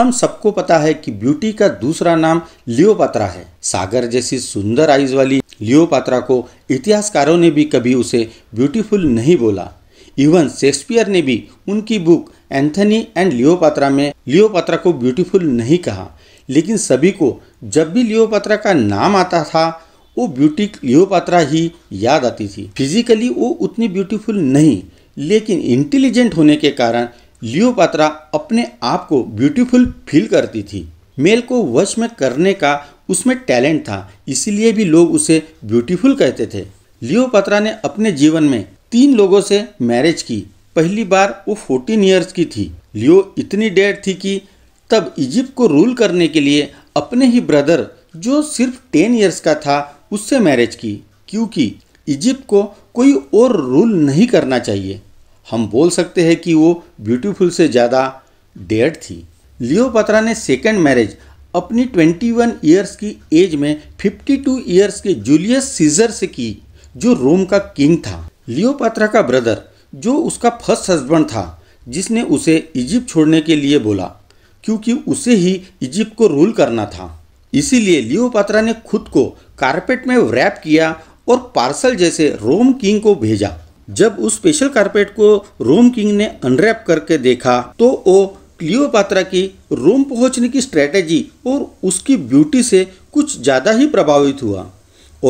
हम सबको पता है कि ब्यूटी का दूसरा नाम लियोपात्रा है सागर जैसी सुंदर आइज वाली लियोपात्रा को इतिहासकारों ने भी कभी उसे ब्यूटीफुल नहीं बोला इवन शेक्सपियर ने भी उनकी बुक एंथनी एंड लियोपात्रा में लियोपात्रा को ब्यूटीफुल नहीं कहा लेकिन सभी को जब भी लियोपात्रा का नाम आता था वो ब्यूटी लियोपात्रा ही याद आती थी फिजिकली वो उतनी ब्यूटीफुल नहीं लेकिन इंटेलिजेंट होने के कारण लियोपात्रा अपने आप को ब्यूटीफुल फील करती थी मेल को वश में करने का उसमें टैलेंट था इसीलिए भी लोग उसे ब्यूटीफुल कहते थे लियोपात्रा ने अपने जीवन में तीन लोगों से मैरिज की पहली बार वो फोर्टीन ईयर्स की थी लियो इतनी डेड थी कि तब इजिप्ट को रूल करने के लिए अपने ही ब्रदर जो सिर्फ टेन ईयर्स का था उससे मैरिज की क्योंकि इजिप्ट को कोई और रूल नहीं करना चाहिए हम बोल सकते हैं कि वो ब्यूटीफुल से ज़्यादा डेड थी लियो पत्रा ने सेकेंड मैरिज अपनी 21 ईयर्स की एज में 52 ईयर्स के जूलियस सीजर से की जो रोम का किंग था लियो पत्रा का ब्रदर जो उसका फर्स्ट हस्बैंड था जिसने उसे इजिप्ट छोड़ने के लिए बोला क्योंकि उसे ही इजिप्ट को रूल करना था इसीलिए लियो पत्रा ने खुद को कारपेट में रैप किया और पार्सल जैसे रोम किंग को भेजा जब उस स्पेशल कारपेट को रोम किंग ने अनरैप करके देखा तो वो क्लियोपात्रा की रोम पहुंचने की स्ट्रेटेजी और उसकी ब्यूटी से कुछ ज़्यादा ही प्रभावित हुआ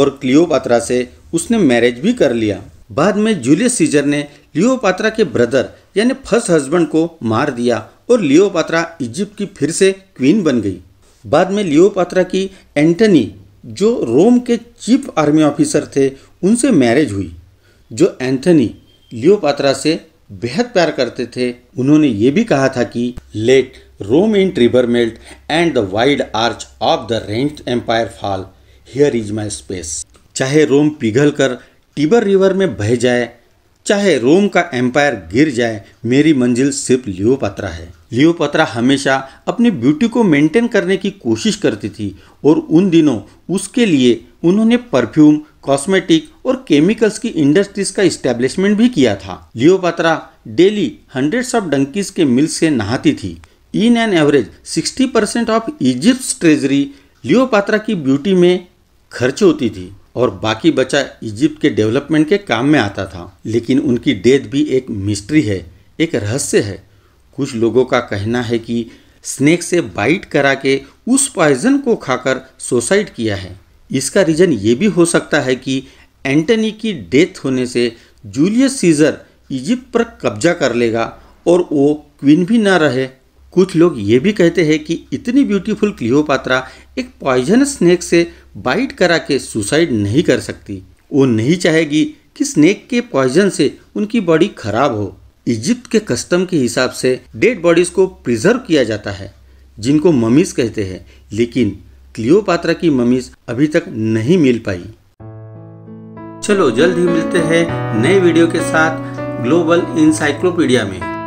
और क्लियोपात्रा से उसने मैरिज भी कर लिया बाद में जूलियस सीजर ने लियोपात्रा के ब्रदर यानी फर्स्ट हस्बैंड को मार दिया और लियोपात्रा इजिप्ट की फिर से क्वीन बन गई बाद में लियोपात्रा की एंटनी जो रोम के चीफ आर्मी ऑफिसर थे उनसे मैरिज हुई जो एंथनी लियो से बेहद प्यार करते थे उन्होंने ये भी कहा था कि let Rome in Tiber melt and the wide arch of the ranged empire fall here is my space चाहे रोम पिघल कर टिबर रिवर में बह जाए चाहे रोम का एम्पायर गिर जाए मेरी मंजिल सिर्फ लियोपात्रा है लियोपात्रा हमेशा अपनी ब्यूटी को मेंटेन करने की कोशिश करती थी और उन दिनों उसके लिए उन्होंने परफ्यूम कॉस्मेटिक और केमिकल्स की इंडस्ट्रीज का इस्टेब्लिशमेंट भी किया था Cleopatra daily hundreds of donkeys के मिल से नहाती थी in an average 60 percent of Egypt treasury Cleopatra की ब्यूटी में खर्च होती थी और बाकी बचा इजिप्ट के डेवलपमेंट के काम में आता था लेकिन उनकी डेथ भी एक मिस्ट्री है एक रहस्य है कुछ लोगों का कहना है कि स्नेक से बाइट करा के उस पॉइजन को खाकर सुसाइड किया है इसका रीज़न ये भी हो सकता है कि एंटनी की डेथ होने से जूलियस सीजर इजिप्ट पर कब्जा कर लेगा और वो क्वीन भी ना रहे कुछ लोग ये भी कहते हैं कि इतनी ब्यूटीफुल क्लियोपात्रा एक पॉइजन स्नेक से बाइट करा के सुसाइड नहीं कर सकती वो नहीं चाहेगी कि स्नेक के पॉइजन से उनकी बॉडी खराब हो इजिप्ट के कस्टम के हिसाब से डेड बॉडीज़ को प्रिजर्व किया जाता है जिनको ममीज कहते हैं लेकिन क्लियोपात्रा की ममीज अभी तक नहीं मिल पाई चलो जल्द ही मिलते हैं नए वीडियो के साथ ग्लोबल इंसाइक्लोपीडिया में